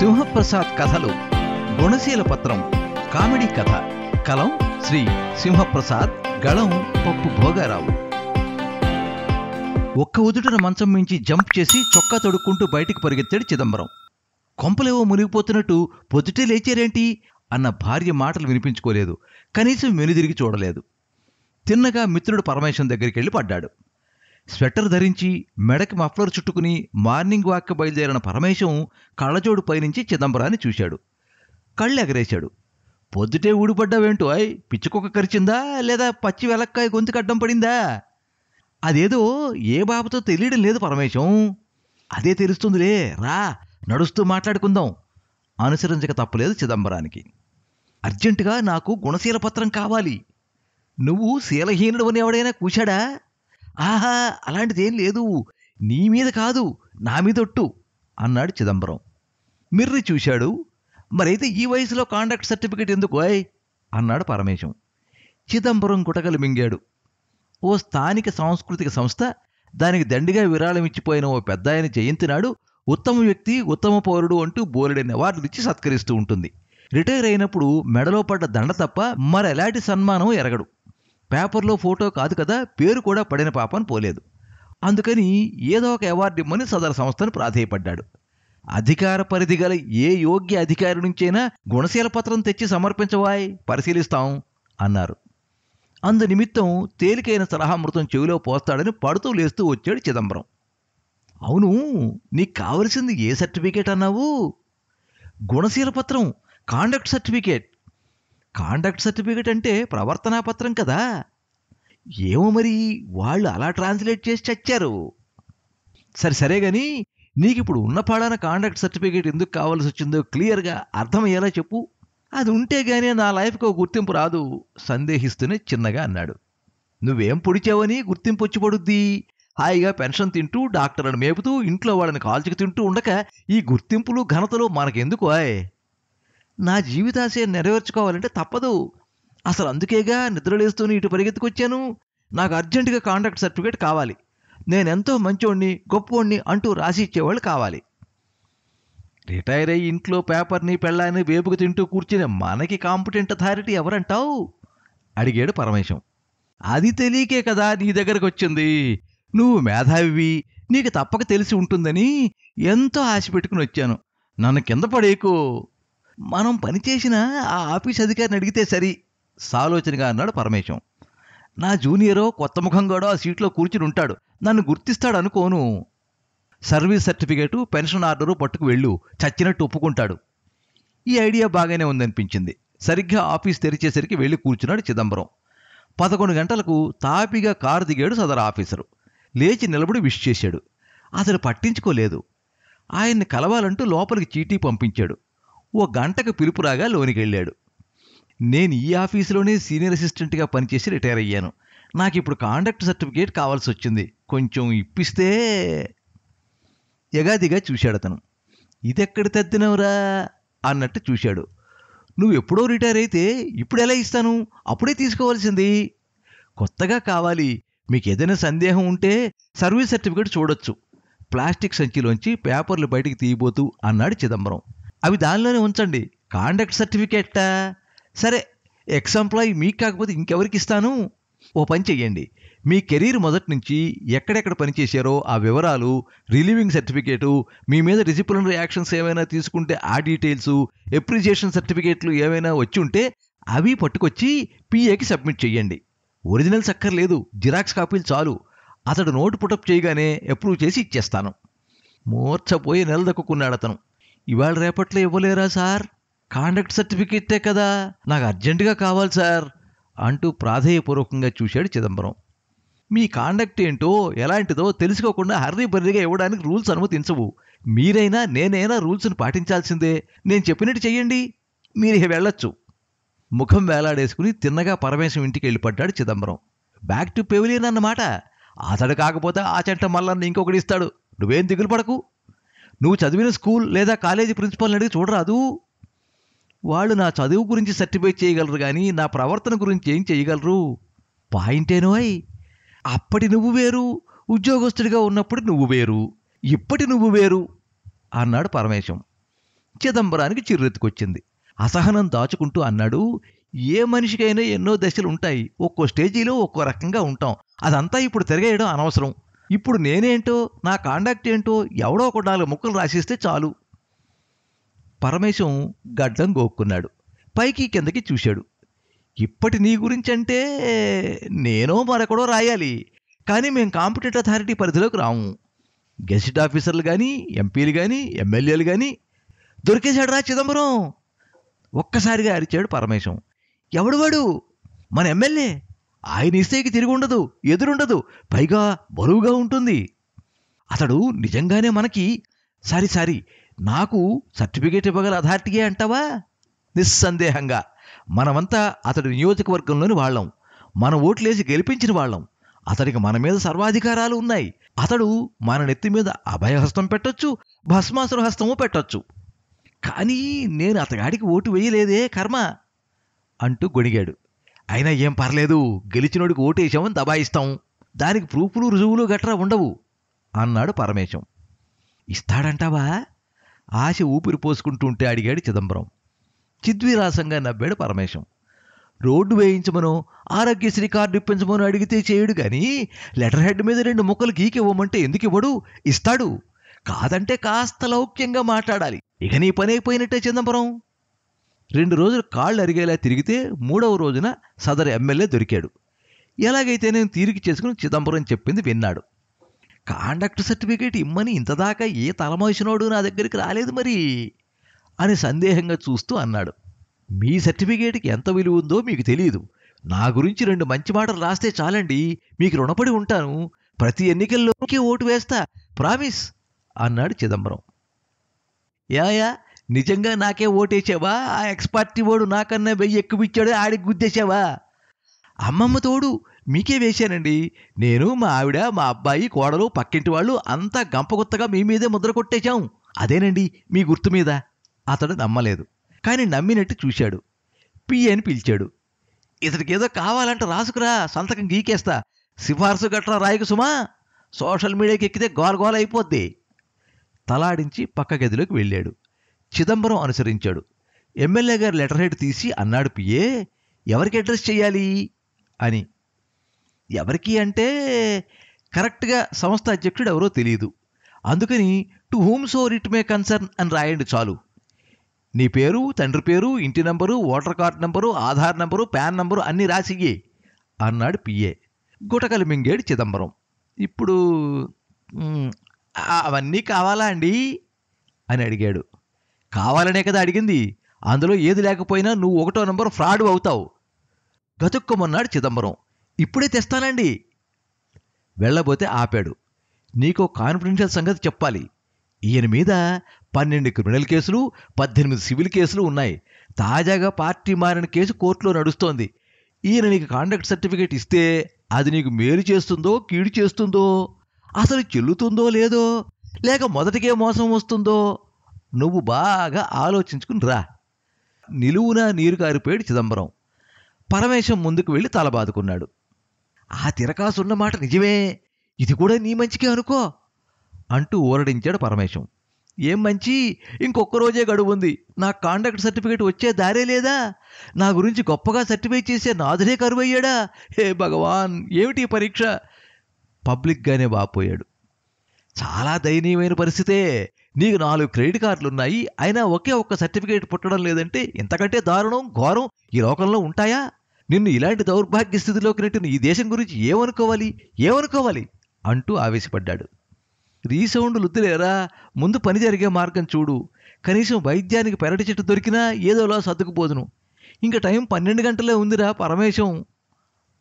సింహప్రసాద్ కథలు గుణశీల పత్రం కామెడీ కథ కలం శ్రీ సింహప్రసాద్ గళం పప్పు భోగారావు ఒక్క ఉదుటిన మంచం మించి జంప్ చేసి చొక్కా తొడుక్కుంటూ బయటికి పరిగెత్తాడు చిదంబరం కొంపలేవో మునిగిపోతున్నట్టు పొద్దుటే లేచారేంటి అన్న భార్య మాటలు వినిపించుకోలేదు కనీసం వెనుదిరిగి చూడలేదు తిన్నగా మిత్రుడు పరమేశ్వరం దగ్గరికి వెళ్ళి పడ్డాడు స్వెటర్ ధరించి మెడకి మఫ్లర్ చుట్టుకుని మార్నింగ్ వాక్ బయలుదేరిన పరమేశం కళ్ళజోడు పైనుంచి చిదంబరాన్ని చూశాడు కళ్ళు ఎగరేశాడు పొద్దుటే ఊడిపడ్డావేంటో అయ్ పిచ్చుకొక కరిచిందా లేదా పచ్చి వెలక్కాయ గొంతు అడ్డం పడిందా అదేదో ఏ బాబుతో తెలియడం లేదు పరమేశం అదే తెలుస్తుందిలే రా నడుస్తూ మాట్లాడుకుందాం అనుసరించక తప్పలేదు చిదంబరానికి అర్జెంటుగా నాకు గుణశీల పత్రం కావాలి నువ్వు శీలహీనుడు అని ఎవడైనా కూశాడా ఆహా అలాంటిదేం లేదు నీ మీద కాదు నా మీదొట్టు అన్నాడు చిదంబరం మిర్రి చూశాడు మరైతే ఈ వయసులో కాండక్ట్ సర్టిఫికేట్ ఎందుకు అన్నాడు పరమేశం చిదంబరం గుటకలు మింగాడు ఓ స్థానిక సాంస్కృతిక సంస్థ దానికి దండిగా విరాళం ఇచ్చిపోయిన ఓ పెద్ద ఆయన జయంతి నాడు ఉత్తమ వ్యక్తి ఉత్తమ పౌరుడు అంటూ బోలెడని అవార్డులు ఇచ్చి సత్కరిస్తూ ఉంటుంది రిటైర్ అయినప్పుడు మెడలో పడ్డ దండ తప్ప మరెలాంటి సన్మానం ఎరగడు పేపర్లో ఫోటో కాదు కదా పేరు కూడా పడిన పాపను పోలేదు అందుకని ఏదో ఒక అవార్డు ఇమ్మని సదర సంస్థను ప్రాధేయపడ్డాడు అధికార పరిధి గల ఏ యోగ్య అధికారి నుంచైనా గుణశీల పత్రం తెచ్చి సమర్పించవాయ్ పరిశీలిస్తాం అన్నారు అందు నిమిత్తం తేలికైన సలహా మృతం చెవిలో పోస్తాడని పడుతూ లేస్తూ వచ్చాడు చిదంబరం అవును నీకు కావలసింది ఏ సర్టిఫికేట్ అన్నావు గుణశీల పత్రం కాండక్ట్ సర్టిఫికేట్ కాండక్ట్ సర్టిఫికేట్ అంటే ప్రవర్తనా పత్రం కదా ఏమో మరి వాళ్ళు అలా ట్రాన్స్లేట్ చేసి చచ్చారు సరే సరే గాని నీకు ఇప్పుడు ఉన్న పాడాన కాండక్ట్ సర్టిఫికేట్ ఎందుకు కావాల్సి వచ్చిందో క్లియర్గా అర్థమయ్యేలా చెప్పు అది ఉంటే గానీ నా లైఫ్కి ఒక గుర్తింపు రాదు సందేహిస్తూనే చిన్నగా అన్నాడు నువ్వేం పొడిచావని గుర్తింపు వచ్చి పడుద్ది హాయిగా పెన్షన్ తింటూ డాక్టర్లను మేపుతూ ఇంట్లో వాళ్ళని కాల్చుకు తింటూ ఉండక ఈ గుర్తింపులు ఘనతలు మనకెందుకు ఆయ్ నా జీవితాశయం నెరవేర్చుకోవాలంటే తప్పదు అసలు అందుకేగా నిద్రలేస్తూనే ఇటు పరిగెత్తుకొచ్చాను నాకు అర్జెంటుగా కాంట్రాక్ట్ సర్టిఫికేట్ కావాలి నేనెంతో మంచోణ్ణి గొప్పవాణ్ణి అంటూ రాసి ఇచ్చేవాళ్ళు కావాలి రిటైర్ అయ్యి ఇంట్లో పేపర్ని పెళ్ళాన్ని వేపుకు తింటూ కూర్చుని మనకి కాంపిటెంట్ అథారిటీ ఎవరంటావు అడిగాడు పరమేశం అది తెలియకే కదా నీ దగ్గరకు వచ్చింది నువ్వు మేధావి నీకు తప్పక తెలిసి ఉంటుందని ఎంతో ఆశ పెట్టుకుని వచ్చాను నన్ను కింద పడేకో మనం పనిచేసిన ఆ ఆఫీస్ అధికారిని అడిగితే సరి సాలోచనగా అన్నాడు పరమేశం నా జూనియరో కొత్త ముఖం కూడా ఆ సీట్లో కూర్చుని ఉంటాడు నన్ను గుర్తిస్తాడు అనుకోను సర్వీస్ సర్టిఫికేటు పెన్షన్ ఆర్డరు పట్టుకు వెళ్ళు చచ్చినట్టు ఒప్పుకుంటాడు ఈ ఐడియా బాగానే ఉందనిపించింది సరిగ్గా ఆఫీస్ తెరిచేసరికి వెళ్ళి కూర్చున్నాడు చిదంబరం పదకొండు గంటలకు తాపిగా కారు దిగాడు సదరు ఆఫీసరు లేచి నిలబడి విష్ చేశాడు అతను పట్టించుకోలేదు ఆయన్ని కలవాలంటూ లోపలికి చీటీ పంపించాడు ఓ గంటకు పిలుపురాగా లోనికి వెళ్ళాడు నేను ఈ ఆఫీసులోనే సీనియర్ అసిస్టెంట్గా పనిచేసి రిటైర్ అయ్యాను నాకు ఇప్పుడు కాండక్ట్ సర్టిఫికేట్ కావాల్సి వచ్చింది కొంచెం ఇప్పిస్తే ఎగాదిగా చూశాడు అతను ఇదెక్కడ తద్దినవరా అన్నట్టు చూశాడు నువ్వు ఎప్పుడో రిటైర్ అయితే ఇప్పుడు ఎలా ఇస్తాను అప్పుడే తీసుకోవాల్సింది కొత్తగా కావాలి మీకు ఏదైనా సందేహం ఉంటే సర్వీస్ సర్టిఫికేట్ చూడొచ్చు ప్లాస్టిక్ సంచిలోంచి పేపర్లు బయటికి తీయబోతూ అన్నాడు చిదంబరం అవి దానిలోనే ఉంచండి కాండక్ట్ సర్టిఫికేటా సరే ఎక్స్ ఎంప్లాయీ మీకు కాకపోతే ఇంకెవరికి ఇస్తాను ఓ పని చెయ్యండి మీ కెరీర్ మొదటి నుంచి ఎక్కడెక్కడ పనిచేశారో ఆ వివరాలు రిలీవింగ్ సర్టిఫికేటు మీ మీద డిసిప్లినరీ యాక్షన్స్ ఏమైనా తీసుకుంటే ఆ డీటెయిల్స్ ఎప్రిజియేషన్ సర్టిఫికేట్లు ఏమైనా వచ్చి ఉంటే అవి పట్టుకొచ్చి పిఏకి సబ్మిట్ చేయండి ఒరిజినల్స్ అక్కర్లేదు జిరాక్స్ కాపీలు చాలు అతడు నోటు పుటప్ చేయగానే అప్రూవ్ చేసి ఇచ్చేస్తాను మూర్చపోయి నిలదొక్కున్నాడు అతను ఇవాళ రేపట్లో ఇవ్వలేరా సార్ కాండక్ట్ సర్టిఫికేట్టే కదా నాకు అర్జెంటుగా కావాలి సార్ అంటూ ప్రాధేయపూర్వకంగా చూశాడు చిదంబరం మీ కాండక్ట్ ఏంటో ఎలాంటిదో తెలుసుకోకుండా హర్రీ బర్రీగా ఇవ్వడానికి రూల్స్ అనుమతించవు మీరైనా నేనైనా రూల్స్ను పాటించాల్సిందే నేను చెప్పినట్టు చెయ్యండి మీరు ఇక వెళ్ళొచ్చు ముఖం వేలాడేసుకుని తిన్నగా పరమేశం ఇంటికి వెళ్ళిపడ్డాడు చిదంబరం బ్యాక్ టు పెవిలియన్ అన్నమాట అతడు కాకపోతే ఆ చెంట మల్లన్న ఇంకొకటి ఇస్తాడు నువ్వేం దిగులు పడకు నువ్వు చదివిన స్కూల్ లేదా కాలేజీ ప్రిన్సిపాల్ని అడిగి చూడరాదు వాళ్ళు నా చదువు గురించి సర్టిఫై చేయగలరు కానీ నా ప్రవర్తన గురించి ఏం చేయగలరు అయ్ అప్పటి నువ్వు వేరు ఉద్యోగస్తుడిగా ఉన్నప్పుడు నువ్వు వేరు ఇప్పటి నువ్వు వేరు అన్నాడు పరమేశం చిదంబరానికి చిరెత్తుకొచ్చింది అసహనం దాచుకుంటూ అన్నాడు ఏ మనిషికైనా ఎన్నో దశలు ఉంటాయి ఒక్కో స్టేజీలో ఒక్కో రకంగా ఉంటాం అదంతా ఇప్పుడు తిరగేయడం అనవసరం ఇప్పుడు నేనేంటో నా కాండక్ట్ ఏంటో ఎవడో ఒక నాలుగు ముక్కలు రాసిస్తే చాలు పరమేశం గడ్డం గోక్కున్నాడు పైకి కిందకి చూశాడు ఇప్పటి నీ గురించి అంటే నేనో మరొకడో రాయాలి కానీ మేము కాంపిటెంట్ అథారిటీ పరిధిలోకి రాము గెజెట్ ఆఫీసర్లు కానీ ఎంపీలు కానీ ఎమ్మెల్యేలు కానీ దొరికేశాడు రా చిదంబరం ఒక్కసారిగా అరిచాడు పరమేశం ఎవడు వాడు మన ఎమ్మెల్యే ఆయన ఇస్తేకి తిరిగి ఉండదు ఎదురుండదు పైగా బరువుగా ఉంటుంది అతడు నిజంగానే మనకి సారీ సారీ నాకు సర్టిఫికేట్ ఇవ్వగల అథారిటీయే అంటావా నిస్సందేహంగా మనమంతా అతడి నియోజకవర్గంలోని వాళ్ళం మన ఓట్లేసి గెలిపించిన వాళ్ళం అతడికి మన మీద సర్వాధికారాలు ఉన్నాయి అతడు మన నెత్తి మీద అభయహస్తం పెట్టొచ్చు భస్మాసుర హస్తము పెట్టొచ్చు కానీ నేను అతగాడికి ఓటు వేయలేదే కర్మ అంటూ గొడిగాడు అయినా ఏం పర్లేదు గెలిచినోడికి ఓటేసామని దబాయిస్తాం దానికి ప్రూఫ్లు రుజువులు గట్రా ఉండవు అన్నాడు పరమేశం ఇస్తాడంటావా ఆశ ఊపిరి పోసుకుంటుంటే అడిగాడు చిదంబరం చిద్విరాసంగా నవ్వాడు పరమేశం రోడ్డు వేయించమను ఆరోగ్యశ్రీ కార్డు ఇప్పించమను అడిగితే చేయడు కానీ లెటర్ హెడ్ మీద రెండు ముక్కలు గీకివ్వమంటే ఎందుకు ఇవ్వడు ఇస్తాడు కాదంటే కాస్త లౌక్యంగా మాట్లాడాలి ఇక నీ పని అయిపోయినట్టే చిదంబరం రెండు రోజులు కాళ్ళు అరిగేలా తిరిగితే మూడవ రోజున సదరు ఎమ్మెల్యే దొరికాడు ఎలాగైతే నేను తీరికి చేసుకుని చిదంబరం చెప్పింది విన్నాడు కాండక్ట్ సర్టిఫికేట్ ఇమ్మని ఇంతదాకా ఏ తలమోసినోడు నా దగ్గరికి రాలేదు మరి అని సందేహంగా చూస్తూ అన్నాడు మీ సర్టిఫికేట్కి ఎంత విలువ ఉందో మీకు తెలియదు నా గురించి రెండు మంచి మాటలు రాస్తే చాలండి మీకు రుణపడి ఉంటాను ప్రతి ఎన్నికల్లోకి ఓటు వేస్తా ప్రామిస్ అన్నాడు చిదంబరం యాయా నిజంగా నాకే ఓటేసావా ఆ ఎక్స్పార్టీ వాడు నాకన్నా వెయ్యి ఎక్కువ ఇచ్చాడు ఆడికి గుద్దేశావా అమ్మమ్మ తోడు మీకే వేశానండి నేను మా ఆవిడ మా అబ్బాయి కోడలు పక్కింటి వాళ్ళు అంతా గంపగుత్తగా మీ మీదే ముద్ర కొట్టేశాం అదేనండి మీ గుర్తు మీద అతడు నమ్మలేదు కానీ నమ్మినట్టు చూశాడు పి అని పిలిచాడు ఇతడికేదో కావాలంటే రాసుకురా సంతకం గీకేస్తా సిఫార్సు గట్ల రాయకు సుమా సోషల్ మీడియాకి ఎక్కితే గోల అయిపోద్ది తలాడించి పక్క గదిలోకి వెళ్ళాడు చిదంబరం అనుసరించాడు ఎమ్మెల్యే గారు లెటర్ హెడ్ తీసి అన్నాడు పిఏ ఎవరికి అడ్రస్ చేయాలి అని ఎవరికి అంటే కరెక్ట్గా సంస్థ అధ్యక్షుడు ఎవరో తెలియదు అందుకని to whom so it may concern అని రాయండి చాలు నీ పేరు తండ్రి పేరు ఇంటి number voter card number Aadhaar number PAN number అన్నీ రాసి అన్నాడు పిఏ గుటకలు మింగేడు చిదంబరం ఇప్పుడు అవన్నీ కావాలా అండి అని అడిగాడు కావాలనే కదా అడిగింది అందులో ఏది లేకపోయినా నువ్వు ఒకటో నంబర్ ఫ్రాడ్ అవుతావు గతుక్కమన్నాడు చిదంబరం ఇప్పుడే తెస్తానండి వెళ్ళబోతే ఆపాడు నీకో కాన్ఫిడెన్షియల్ సంగతి చెప్పాలి ఈయన మీద పన్నెండు క్రిమినల్ కేసులు పద్దెనిమిది సివిల్ కేసులు ఉన్నాయి తాజాగా పార్టీ మారిన కేసు కోర్టులో నడుస్తోంది ఈయన నీకు కాండక్ట్ సర్టిఫికేట్ ఇస్తే అది నీకు మేలు చేస్తుందో కీడు చేస్తుందో అసలు చెల్లుతుందో లేదో లేక మొదటికే మోసం వస్తుందో నువ్వు బాగా ఆలోచించుకుని రా నిలువున నీరు కారిపోయాడు చిదంబరం పరమేశం ముందుకు వెళ్ళి తల బాదుకున్నాడు ఆ తిరకాసున్న మాట నిజమే ఇది కూడా నీ మంచికే అనుకో అంటూ ఊరడించాడు పరమేశం ఏం మంచి ఇంకొక రోజే గడువు ఉంది నా కాండక్ట్ సర్టిఫికేట్ వచ్చే దారే లేదా నా గురించి గొప్పగా సర్టిఫై చేసే నాదుడే కరువయ్యాడా హే భగవాన్ ఏమిటి పరీక్ష పబ్లిక్గానే బాపోయాడు చాలా దయనీయమైన పరిస్థితే నీకు నాలుగు క్రెడిట్ కార్డులు ఉన్నాయి అయినా ఒకే ఒక్క సర్టిఫికేట్ పుట్టడం లేదంటే ఇంతకంటే దారుణం ఘోరం ఈ లోకంలో ఉంటాయా నిన్ను ఇలాంటి దౌర్భాగ్య స్థితిలోకి నెట్టిన ఈ దేశం గురించి ఏమనుకోవాలి ఏమనుకోవాలి అంటూ ఆవేశపడ్డాడు రీసౌండ్లు వద్దులేరా ముందు పని జరిగే మార్గం చూడు కనీసం వైద్యానికి పెరటి చెట్టు దొరికినా ఏదోలా సర్దుకుపోదును ఇంకా టైం పన్నెండు గంటలే ఉందిరా పరమేశం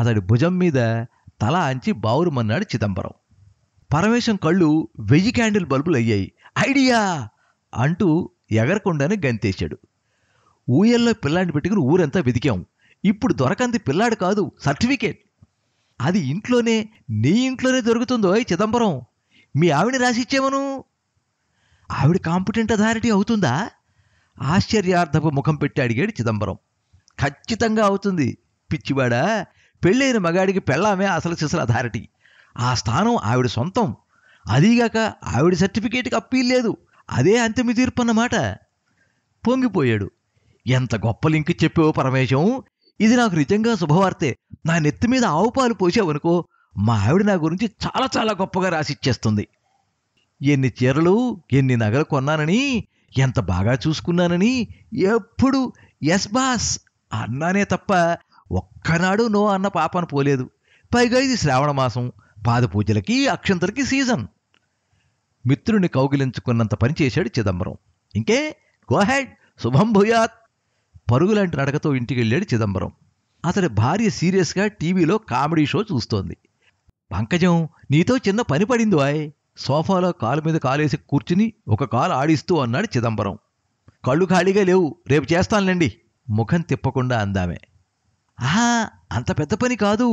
అతడి భుజం మీద తల అంచి బావురుమన్నాడు చిదంబరం పరమేశం కళ్ళు వెయ్యి క్యాండిల్ బల్బులు అయ్యాయి ఐడియా అంటూ ఎగరకుండానే గంతేశాడు ఊయల్లో పిల్లాడిని పెట్టుకుని ఊరంతా వెతికాం ఇప్పుడు దొరకంది పిల్లాడు కాదు సర్టిఫికేట్ అది ఇంట్లోనే నీ ఇంట్లోనే దొరుకుతుందో చిదంబరం మీ ఆవిడ రాసిచ్చేమను ఆవిడ కాంపిటెంట్ అథారిటీ అవుతుందా ఆశ్చర్యార్థపు ముఖం పెట్టి అడిగాడు చిదంబరం ఖచ్చితంగా అవుతుంది పిచ్చివాడా పెళ్ళైన మగాడికి పెళ్ళామే అసలు సిసల అథారిటీ ఆ స్థానం ఆవిడ సొంతం అదీగాక ఆవిడ సర్టిఫికేట్కి అప్పీల్ లేదు అదే అంతిమ తీర్పు అన్నమాట పొంగిపోయాడు ఎంత గొప్ప లింక్ చెప్పావు పరమేశం ఇది నాకు నిజంగా శుభవార్తే నా నెత్తి మీద ఆవుపాలు పోసావనుకో మా ఆవిడ నా గురించి చాలా చాలా గొప్పగా రాసిచ్చేస్తుంది ఎన్ని చీరలు ఎన్ని నగలు కొన్నానని ఎంత బాగా చూసుకున్నానని ఎప్పుడు ఎస్ బాస్ అన్నానే తప్ప ఒక్కనాడు నో అన్న పాపను పోలేదు పైగా ఇది శ్రావణ మాసం పాద పూజలకి అక్షంతలకి సీజన్ మిత్రుని కౌగిలించుకున్నంత పని చేశాడు చిదంబరం ఇంకే గోహెడ్ శుభం భూయాత్ పరుగులాంటి నడకతో ఇంటికి వెళ్ళాడు చిదంబరం అతడి భార్య సీరియస్గా టీవీలో కామెడీ షో చూస్తోంది పంకజం నీతో చిన్న పని పడింది వాయ్ సోఫాలో కాలు మీద కాలేసి కూర్చుని ఒక కాలు ఆడిస్తూ అన్నాడు చిదంబరం కళ్ళు ఖాళీగా లేవు రేపు చేస్తానులేండి ముఖం తిప్పకుండా అందామే ఆహా అంత పెద్ద పని కాదు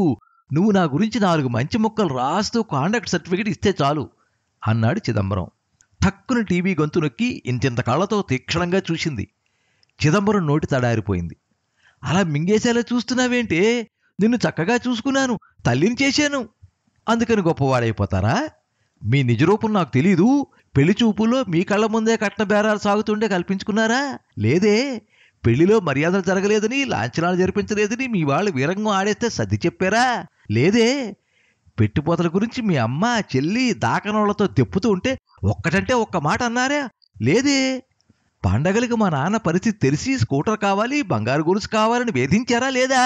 నువ్వు నా గురించి నాలుగు మంచి ముక్కలు రాస్తూ కాండక్ట్ సర్టిఫికేట్ ఇస్తే చాలు అన్నాడు చిదంబరం టక్కున టీవీ గొంతు నొక్కి ఇంతింత కళ్ళతో తీక్షణంగా చూసింది చిదంబరం నోటి తడారిపోయింది అలా మింగేసేలా చూస్తున్నావేంటే నిన్ను చక్కగా చూసుకున్నాను తల్లిని చేశాను అందుకని గొప్పవాడైపోతారా మీ నిజరూపం నాకు తెలీదు పెళ్లి చూపుల్లో మీ కళ్ళ ముందే కట్న బేరాలు సాగుతుండే కల్పించుకున్నారా లేదే పెళ్లిలో మర్యాదలు జరగలేదని లాంఛనాలు జరిపించలేదని మీ వాళ్ళు వీరంగం ఆడేస్తే సర్ది చెప్పారా లేదే పెట్టిపోతల గురించి మీ అమ్మ చెల్లి దాకనోళ్లతో తెప్పుతూ ఉంటే ఒక్కటంటే ఒక్క మాట అన్నారా లేదే పండగలకి మా నాన్న పరిస్థితి తెలిసి స్కూటర్ కావాలి బంగారు గొలుసు కావాలని వేధించారా లేదా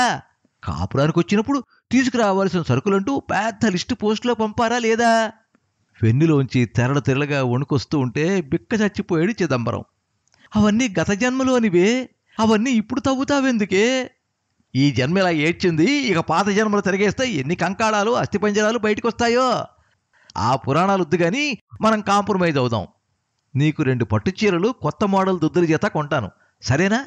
కాపురానికి వచ్చినప్పుడు తీసుకురావాల్సిన సరుకులంటూ పెద్ద లిస్టు పోస్టులో పంపారా లేదా వెన్నులోంచి తెరలు తెరలుగా వణుకొస్తూ ఉంటే బిక్క చచ్చిపోయాడు చిదంబరం అవన్నీ గత జన్మలోనివే అవన్నీ ఇప్పుడు తవ్వుతావెందుకే ఈ జన్మ ఇలా ఏడ్చింది ఇక పాత జన్మలు తిరిగేస్తే ఎన్ని కంకాళాలు అస్థిపంజరాలు బయటకు వస్తాయో ఆ పురాణాలు వద్దు కానీ మనం కాంప్రమైజ్ అవుదాం నీకు రెండు పట్టు చీరలు కొత్త మోడల్ దుద్దుల చేత కొంటాను సరేనా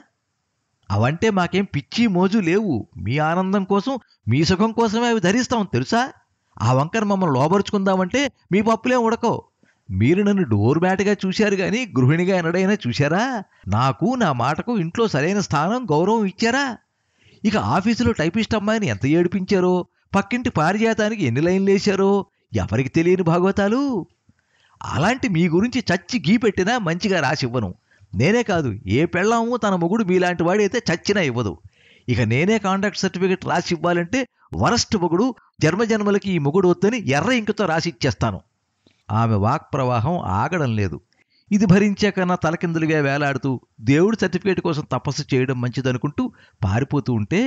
అవంటే మాకేం పిచ్చి మోజు లేవు మీ ఆనందం కోసం మీ సుఖం కోసమే అవి ధరిస్తాం తెలుసా ఆ వంకర మమ్మల్ని లోబరుచుకుందామంటే మీ పప్పులేం ఉడకవు మీరు నన్ను డోర్ మ్యాట్గా చూశారు కానీ గృహిణిగా ఎనడైనా చూశారా నాకు నా మాటకు ఇంట్లో సరైన స్థానం గౌరవం ఇచ్చారా ఇక ఆఫీసులో టైపిస్ట్ అమ్మాయిని ఎంత ఏడిపించారో పక్కింటి పారిజాతానికి ఎన్ని లైన్లు వేశారో ఎవరికి తెలియని భాగవతాలు అలాంటి మీ గురించి చచ్చి గీపెట్టినా మంచిగా రాసివ్వను నేనే కాదు ఏ పెళ్ళాము తన మొగుడు మీలాంటి వాడైతే చచ్చినా ఇవ్వదు ఇక నేనే కాంట్రాక్ట్ సర్టిఫికేట్ రాసి ఇవ్వాలంటే వరస్ట్ మొగుడు జన్మజన్మలకి ఈ మొగుడు వద్దని ఎర్ర ఇంకతో రాసి ఇచ్చేస్తాను ఆమె ప్రవాహం ఆగడం లేదు ఇది భరించాక నా తలకిందులుగా వేలాడుతూ దేవుడి సర్టిఫికేట్ కోసం తపస్సు చేయడం మంచిదనుకుంటూ పారిపోతూ ఉంటే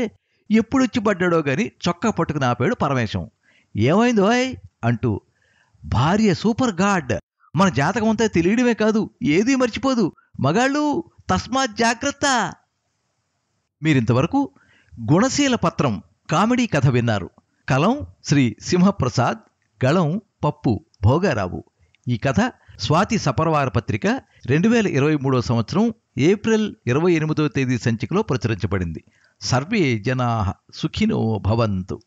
ఎప్పుడొచ్చి పడ్డాడో గాని చొక్కా పట్టుకుని ఆపాడు పరమేశం ఏమైందో అంటూ భార్య సూపర్ గాడ్ మన జాతకం అంతా తెలియడమే కాదు ఏదీ మర్చిపోదు మగాళ్ళు తస్మాత్ జాగ్రత్త మీరింతవరకు గుణశీల పత్రం కామెడీ కథ విన్నారు కలం శ్రీ సింహప్రసాద్ గళం పప్పు భోగారావు ఈ కథ స్వాతి సపర్వార పత్రిక రెండు వేల ఇరవై మూడో సంవత్సరం ఏప్రిల్ ఇరవై ఎనిమిదవ తేదీ సంచికలో ప్రచురించబడింది సర్వే జనా సుఖినో భవంతు